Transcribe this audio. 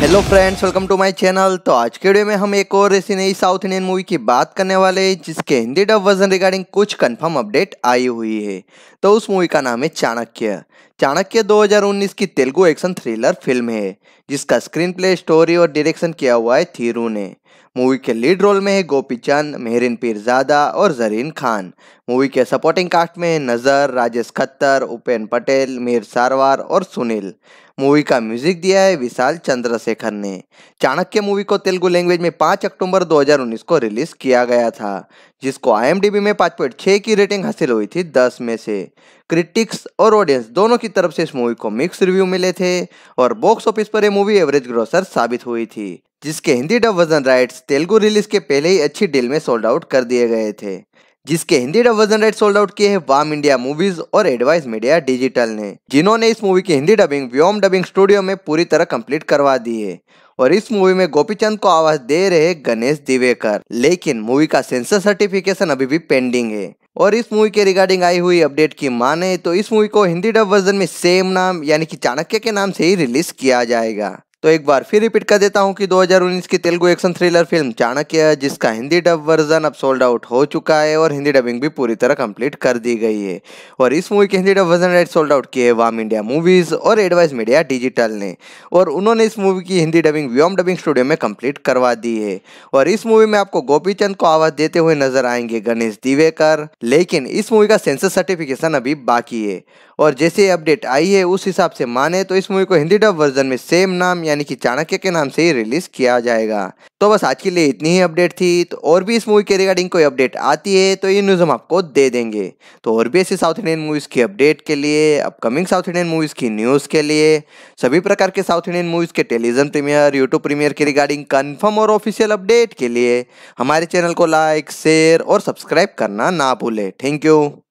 hello friends welcome to my channel तो आज के वीडियो में हम एक और ऐसी नई साउथ इंडियन मूवी की बात करने वाले हैं जिसके हिंदी डब वर्जन रिगार्डिंग कुछ कंफर्म अपडेट आई हुई है तो उस मूवी का नाम है चाणक्य चाणक्य 2019 की तेलुगु एक्शन थ्रिलर फिल्म है जिसका स्क्रीन प्ले स्टोरी और डायरेक्शन किया हुआ है थीरू ने मूवी के लीड रोल में है गोपी चंद मेहरिन पीरजादा और जरीन खान मूवी के सपोर्टिंग कास्ट में है नज़र राजेश खत्तर उपेन पटेल मीर सारवार और सुनील मूवी का म्यूजिक दिया है विशाल चंद्रशेखर ने चाणक्य मूवी को तेलुगु लैंग्वेज में 5 अक्टूबर 2019 को रिलीज किया गया था जिसको आई में पाँच पॉइंट छः की रेटिंग हासिल हुई थी दस में से क्रिटिक्स और ऑडियंस दोनों की तरफ से इस मूवी को मिक्स रिव्यू मिले थे और बॉक्स ऑफिस पर यह मूवी एवरेज ग्रोसर साबित हुई थी जिसके Hindi dub version rights Telugu release के पहले ही अच्छी डील में सोल्ड आउट कर दिए गए थे जिसके Hindi dub version right sold out किए हैं वाम इंडिया मूवीज और एडवाइस मीडिया डिजिटल ने जिन्होंने इस मूवी की Hindi dubbing Vyom dubbing studio में पूरी तरह कंप्लीट करवा दी है और इस मूवी में गोपीचंद को आवाज दे रहे गणेश दिवेकर लेकिन मूवी का सेंसर सर्टिफिकेशन अभी भी पेंडिंग है और इस मूवी के रिगार्डिंग आई हुई अपडेट की माने तो इस मूवी को हिंदी डब वर्जन में सेम नाम यानी कि चाणक्य के नाम से ही रिलीज किया जाएगा तो एक बार फिर रिपीट कर देता हूँ कि 2019 की Telugu action thriller film Chanakya जिसका हिंदी डब वर्जन अब सोल्ड आउट हो चुका है और हिंदी डबिंग भी पूरी तरह कंप्लीट कर दी गई है और इस मूवी के Hindi dub version right sold out किए वाम इंडिया मूवीज़ और एडवाइस मीडिया डिजिटल ने और उन्होंने इस मूवी की Hindi dubbing Vyom dubbing studio में कंप्लीट करवा दी है और इस मूवी में आपको गोपी को आवाज़ देते हुए नजर आएंगे गणेश दिवेकर लेकिन इस मूवी का सेंसर सर्टिफिकेशन अभी बाकी है और जैसे अपडेट आई है उस हिसाब से माने तो इस मूवी को हिंदी डब वर्जन में सेम नाम यानी कि चाणक्य के नाम से रिलीज किया जाएगा तो बस आज के लिए इतनी ही अपडेट थी तो और भी इस मूवी के रिगार्डिंग कोई अपडेट आती है तो ये न्यूज़ हम आपको दे देंगे तो और भी ऐसी साउथ इंडियन मूवीज़ की अपडेट के लिए अपकमिंग साउथ इंडियन मूवीज़ की न्यूज़ के लिए सभी प्रकार के साउथ इंडियन मूवीज़ के टेलीविजन प्रीमियर यूट्यूब प्रीमियर के रिगार्डिंग कन्फर्म और ऑफिशियल अपडेट के लिए हमारे चैनल को लाइक शेयर और सब्सक्राइब करना ना भूले थैंक यू